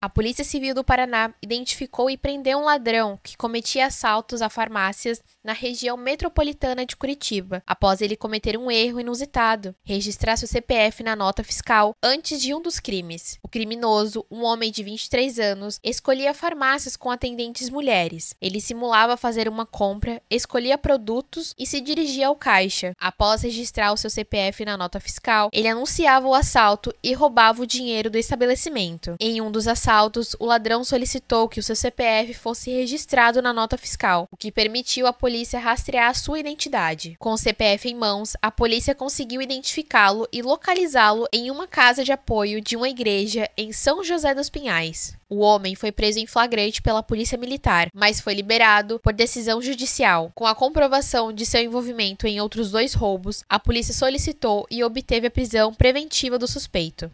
A Polícia Civil do Paraná identificou e prendeu um ladrão que cometia assaltos a farmácias na região metropolitana de Curitiba, após ele cometer um erro inusitado, registrar seu CPF na nota fiscal antes de um dos crimes. O criminoso, um homem de 23 anos, escolhia farmácias com atendentes mulheres. Ele simulava fazer uma compra, escolhia produtos e se dirigia ao caixa. Após registrar o seu CPF na nota fiscal, ele anunciava o assalto e roubava o dinheiro do estabelecimento. Em um dos assaltos, assaltos, o ladrão solicitou que o seu CPF fosse registrado na nota fiscal, o que permitiu à polícia rastrear sua identidade. Com o CPF em mãos, a polícia conseguiu identificá-lo e localizá-lo em uma casa de apoio de uma igreja em São José dos Pinhais. O homem foi preso em flagrante pela polícia militar, mas foi liberado por decisão judicial. Com a comprovação de seu envolvimento em outros dois roubos, a polícia solicitou e obteve a prisão preventiva do suspeito.